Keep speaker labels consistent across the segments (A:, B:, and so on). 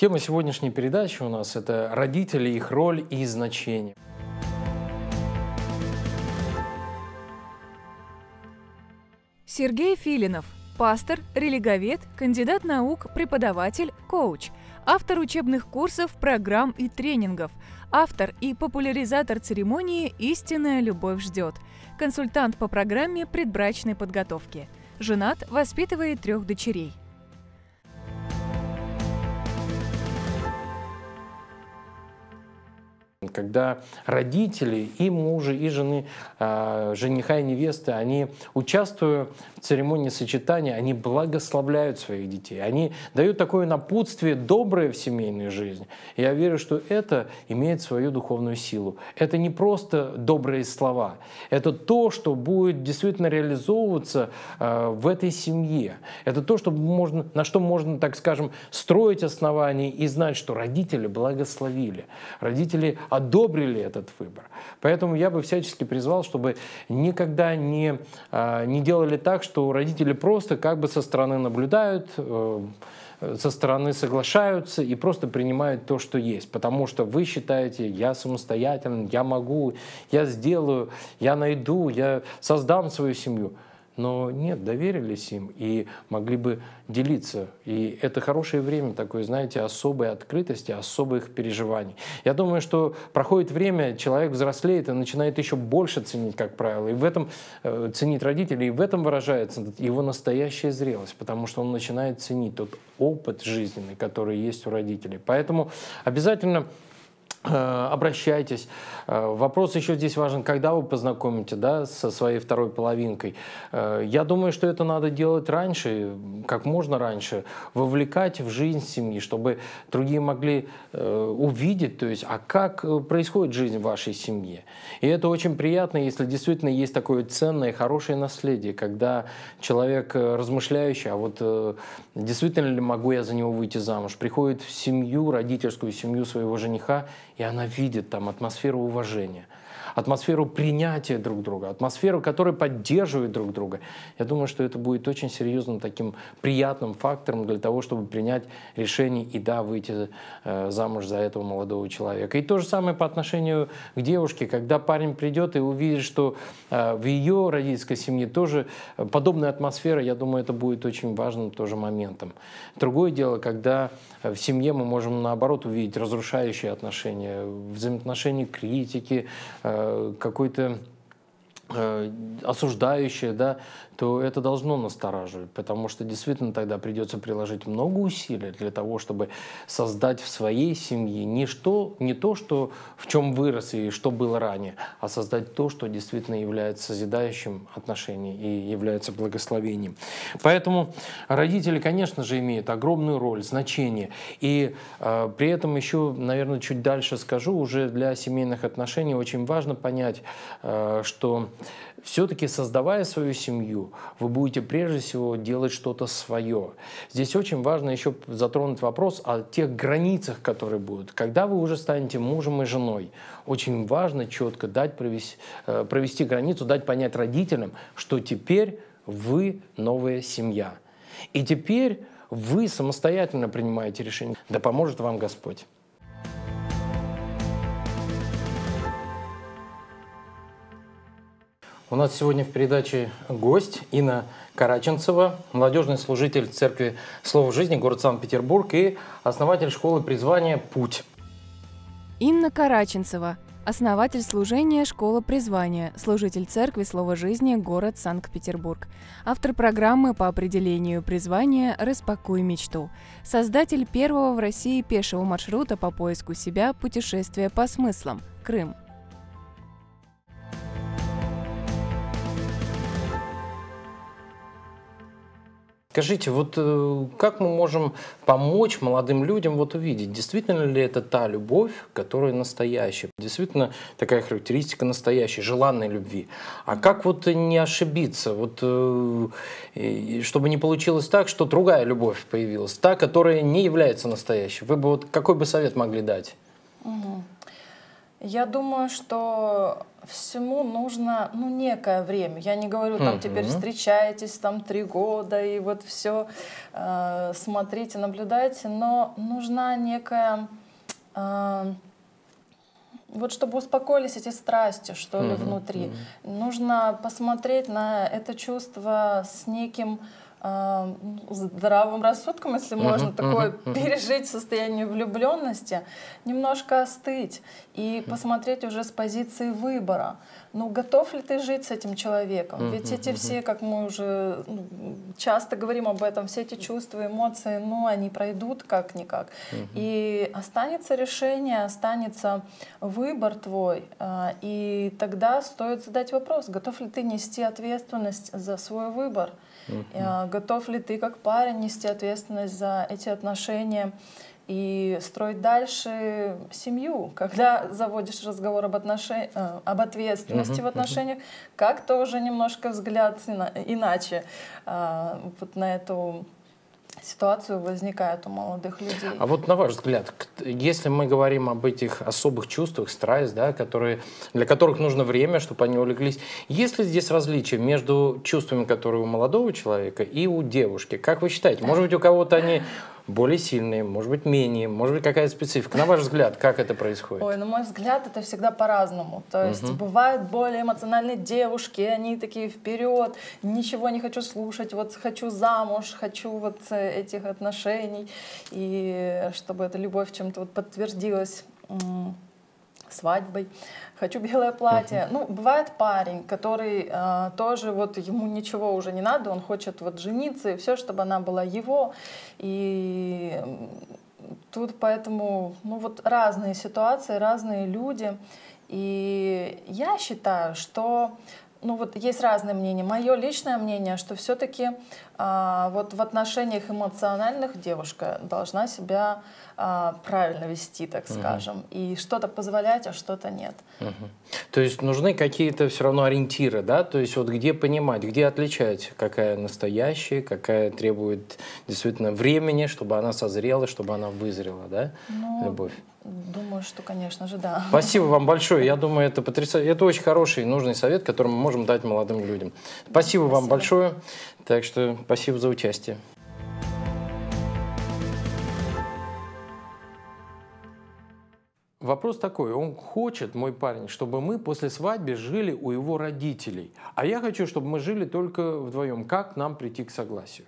A: Тема сегодняшней передачи у нас – это родители, их роль и значение.
B: Сергей Филинов – пастор, религовед, кандидат наук, преподаватель, коуч, автор учебных курсов, программ и тренингов, автор и популяризатор церемонии «Истинная любовь ждет», консультант по программе предбрачной подготовки. Женат, воспитывает трех дочерей.
A: когда родители и мужа, и жены, а, жениха и невесты, они, участвуют в церемонии сочетания, они благословляют своих детей, они дают такое напутствие доброе в семейной жизни. Я верю, что это имеет свою духовную силу. Это не просто добрые слова, это то, что будет действительно реализовываться а, в этой семье. Это то, что можно, на что можно, так скажем, строить основания и знать, что родители благословили. Родители одобрили этот выбор. Поэтому я бы всячески призвал, чтобы никогда не, а, не делали так, что родители просто как бы со стороны наблюдают, э, со стороны соглашаются и просто принимают то, что есть. Потому что вы считаете, я самостоятельный, я могу, я сделаю, я найду, я создам свою семью но нет, доверились им и могли бы делиться. И это хорошее время такое, знаете, особой открытости, особых переживаний. Я думаю, что проходит время, человек взрослеет и начинает еще больше ценить, как правило, и в этом э, ценить родителей, и в этом выражается его настоящая зрелость, потому что он начинает ценить тот опыт жизненный, который есть у родителей. Поэтому обязательно Э, обращайтесь. Э, вопрос еще здесь важен, когда вы познакомите да, со своей второй половинкой. Э, я думаю, что это надо делать раньше, как можно раньше, вовлекать в жизнь семьи, чтобы другие могли увидеть, то есть, а как происходит жизнь в вашей семье. И это очень приятно, если действительно есть такое ценное, хорошее наследие, когда человек размышляющий, а вот действительно ли могу я за него выйти замуж, приходит в семью, родительскую семью своего жениха и она видит там атмосферу уважения – атмосферу принятия друг друга, атмосферу, которая поддерживает друг друга. Я думаю, что это будет очень серьезным таким приятным фактором для того, чтобы принять решение и да, выйти э, замуж за этого молодого человека. И то же самое по отношению к девушке, когда парень придет и увидит, что э, в ее родительской семье тоже э, подобная атмосфера, я думаю, это будет очень важным тоже моментом. Другое дело, когда э, в семье мы можем наоборот увидеть разрушающие отношения, взаимоотношения критики, э, Э, какой-то Э, осуждающее, да, то это должно настораживать, потому что действительно тогда придется приложить много усилий для того, чтобы создать в своей семье не, что, не то, что, в чем вырос и что было ранее, а создать то, что действительно является созидающим отношением и является благословением. Поэтому родители, конечно же, имеют огромную роль, значение. И э, при этом еще, наверное, чуть дальше скажу, уже для семейных отношений очень важно понять, э, что все-таки создавая свою семью, вы будете прежде всего делать что-то свое. Здесь очень важно еще затронуть вопрос о тех границах, которые будут. Когда вы уже станете мужем и женой, очень важно четко дать провести, э, провести границу, дать понять родителям, что теперь вы новая семья. И теперь вы самостоятельно принимаете решение. Да поможет вам Господь. У нас сегодня в передаче гость Инна Караченцева, молодежный служитель Церкви Слова Жизни, город Санкт-Петербург и основатель школы призвания «Путь».
B: Инна Караченцева, основатель служения «Школа призвания», служитель Церкви Слова Жизни, город Санкт-Петербург, автор программы по определению призвания «Распакуй мечту», создатель первого в России пешего маршрута по поиску себя «Путешествие по смыслам», Крым,
A: Скажите, вот э, как мы можем помочь молодым людям вот увидеть, действительно ли это та любовь, которая настоящая, действительно такая характеристика настоящей, желанной любви. А как вот не ошибиться, вот, э, чтобы не получилось так, что другая любовь появилась, та, которая не является настоящей? Вы бы вот какой бы совет могли дать?
B: Угу. Я думаю, что всему нужно ну, некое время. Я не говорю, там угу. теперь встречаетесь там три года и вот все э, смотрите, наблюдайте, но нужна некая... Э, вот чтобы успокоились эти страсти, что угу, ли, внутри, угу. нужно посмотреть на это чувство с неким э, здравым рассудком, если uh-huh, можно uh-huh, такое uh-huh. пережить состояние влюбленности, немножко остыть и uh-huh. посмотреть уже с позиции выбора. Ну, готов ли ты жить с этим человеком? Uh-huh, Ведь эти uh-huh. все, как мы уже ну, часто говорим об этом, все эти чувства, эмоции, ну, они пройдут как-никак. Uh-huh. И останется решение, останется выбор твой. Э, и тогда стоит задать вопрос, готов ли ты нести ответственность за свой выбор? Uh-huh. Готов ли ты как парень нести ответственность за эти отношения? и строить дальше семью. Когда заводишь разговор об, отноше... Э, об ответственности uh-huh, в отношениях, как-то уже немножко взгляд иначе э, вот на эту ситуацию возникает у молодых людей.
A: А вот на ваш взгляд, если мы говорим об этих особых чувствах, стресс, да, которые, для которых нужно время, чтобы они улеглись, есть ли здесь различия между чувствами, которые у молодого человека и у девушки? Как вы считаете, может быть, у кого-то они более сильные, может быть, менее, может быть, какая-то специфика. На ваш взгляд, как это происходит?
B: Ой, на мой взгляд, это всегда по-разному. То есть угу. бывают более эмоциональные девушки, они такие вперед, ничего не хочу слушать, вот хочу замуж, хочу вот э, этих отношений, и чтобы эта любовь чем-то вот подтвердилась свадьбой, хочу белое платье. Uh-huh. Ну, бывает парень, который э, тоже вот ему ничего уже не надо, он хочет вот жениться и все, чтобы она была его. И тут поэтому, ну вот разные ситуации, разные люди. И я считаю, что ну вот есть разные мнения. Мое личное мнение, что все-таки а, вот в отношениях эмоциональных девушка должна себя а, правильно вести, так угу. скажем, и что-то позволять, а что-то нет.
A: Угу. То есть нужны какие-то все равно ориентиры, да? То есть вот где понимать, где отличать, какая настоящая, какая требует действительно времени, чтобы она созрела, чтобы она вызрела, да? Ну, любовь.
B: Думаю, что, конечно же, да. Спасибо
A: вам большое. Я думаю, это потрясающе. Это очень хороший и нужный совет, который мы можем дать молодым людям. Спасибо, спасибо. вам большое. Так что спасибо за участие. Вопрос такой, он хочет, мой парень, чтобы мы после свадьбы жили у его родителей, а я хочу, чтобы мы жили только вдвоем. Как нам прийти к согласию?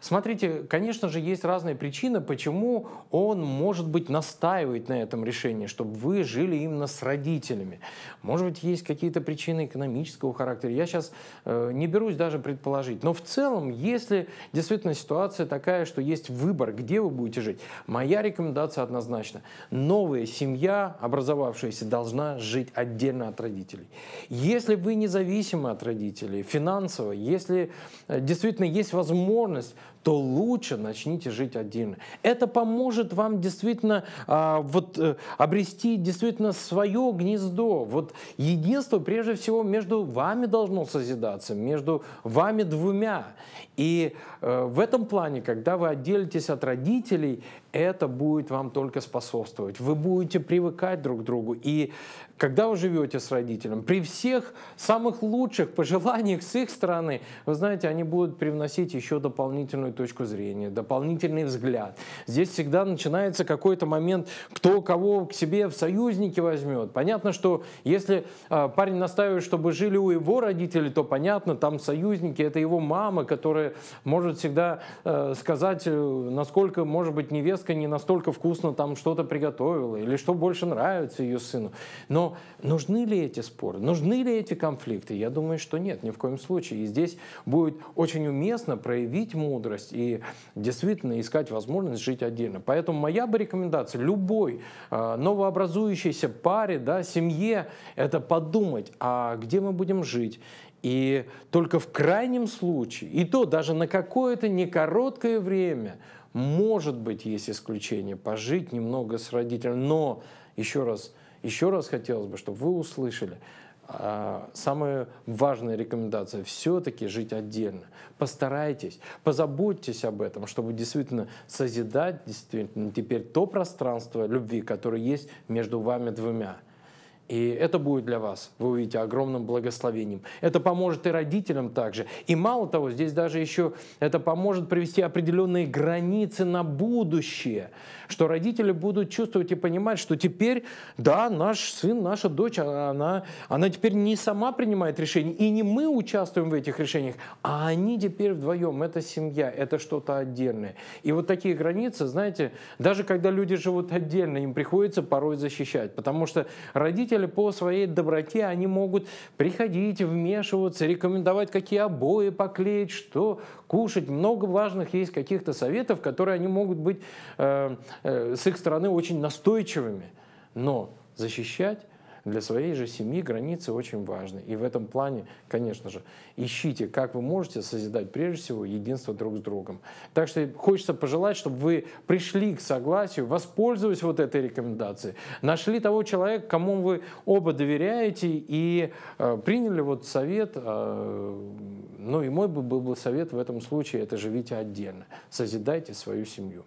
A: Смотрите, конечно же, есть разные причины, почему он, может быть, настаивает на этом решении, чтобы вы жили именно с родителями. Может быть, есть какие-то причины экономического характера. Я сейчас э, не берусь даже предположить. Но в целом, если действительно ситуация такая, что есть выбор, где вы будете жить, моя рекомендация однозначна. Новая семья, образовавшаяся, должна жить отдельно от родителей. Если вы независимы от родителей финансово, если э, действительно есть возможность то лучше начните жить один. Это поможет вам действительно а, вот, э, обрести действительно свое гнездо. Вот единство прежде всего между вами должно созидаться, между вами двумя. И э, в этом плане, когда вы отделитесь от родителей, это будет вам только способствовать. Вы будете привыкать друг к другу. И когда вы живете с родителем, при всех самых лучших пожеланиях с их стороны, вы знаете, они будут привносить еще дополнительную точку зрения, дополнительный взгляд. Здесь всегда начинается какой-то момент, кто кого к себе в союзники возьмет. Понятно, что если а, парень настаивает, чтобы жили у его родителей, то понятно, там союзники, это его мама, которая может всегда э, сказать, э, насколько, может быть, невестка не настолько вкусно там что-то приготовила, или что больше нравится ее сыну. Но нужны ли эти споры, нужны ли эти конфликты? Я думаю, что нет, ни в коем случае. И здесь будет очень уместно проявить мудрость и действительно искать возможность жить отдельно. Поэтому моя бы рекомендация любой э, новообразующейся паре, да, семье, это подумать, а где мы будем жить, и только в крайнем случае, и то даже на какое-то не короткое время, может быть, есть исключение, пожить немного с родителями, но, еще раз, еще раз хотелось бы, чтобы вы услышали, а, самая важная рекомендация – все-таки жить отдельно. Постарайтесь, позаботьтесь об этом, чтобы действительно созидать действительно теперь то пространство любви, которое есть между вами двумя – и это будет для вас, вы увидите, огромным благословением. Это поможет и родителям также. И мало того, здесь даже еще это поможет привести определенные границы на будущее, что родители будут чувствовать и понимать, что теперь, да, наш сын, наша дочь, а она, она теперь не сама принимает решения, и не мы участвуем в этих решениях, а они теперь вдвоем, это семья, это что-то отдельное. И вот такие границы, знаете, даже когда люди живут отдельно, им приходится порой защищать, потому что родители родители по своей доброте, они могут приходить, вмешиваться, рекомендовать, какие обои поклеить, что кушать. Много важных есть каких-то советов, которые они могут быть э, э, с их стороны очень настойчивыми. Но защищать для своей же семьи границы очень важны. И в этом плане, конечно же, ищите, как вы можете созидать прежде всего единство друг с другом. Так что хочется пожелать, чтобы вы пришли к согласию, воспользовались вот этой рекомендацией, нашли того человека, кому вы оба доверяете, и э, приняли вот совет, э, ну и мой бы был бы совет в этом случае, это живите отдельно, созидайте свою семью.